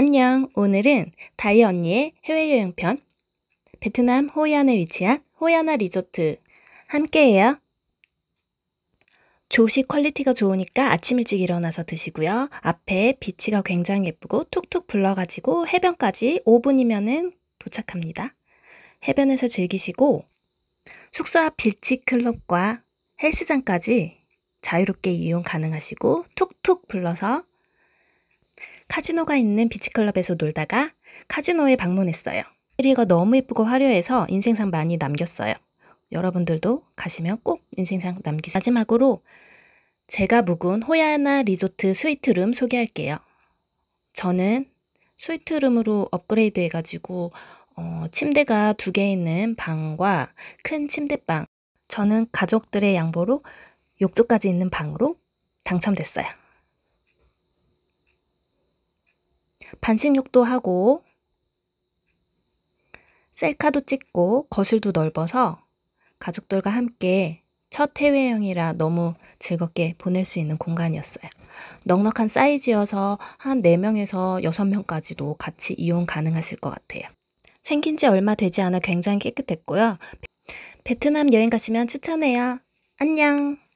안녕. 오늘은 다이 언니의 해외여행편 베트남 호이안에 위치한 호이아나 리조트 함께해요. 조식 퀄리티가 좋으니까 아침 일찍 일어나서 드시고요. 앞에 비치가 굉장히 예쁘고 툭툭 불러가지고 해변까지 5분이면은 도착합니다. 해변에서 즐기시고 숙소 앞빌치 클럽과 헬스장까지 자유롭게 이용 가능하시고 툭툭 불러서 카지노가 있는 비치클럽에서 놀다가 카지노에 방문했어요. 캐리가 너무 예쁘고 화려해서 인생상 많이 남겼어요. 여러분들도 가시면 꼭 인생상 남기세요. 마지막으로 제가 묵은 호야나 리조트 스위트룸 소개할게요. 저는 스위트룸으로 업그레이드 해가지고 어, 침대가 두 개 있는 방과 큰 침대방 저는 가족들의 양보로 욕조까지 있는 방으로 당첨됐어요. 반신욕도 하고 셀카도 찍고 거실도 넓어서 가족들과 함께 첫 해외여행이라 너무 즐겁게 보낼 수 있는 공간이었어요. 넉넉한 사이즈여서 한 4명에서 6명까지도 같이 이용 가능하실 것 같아요. 생긴 지 얼마 되지 않아 굉장히 깨끗했고요. 베트남 여행 가시면 추천해요. 안녕!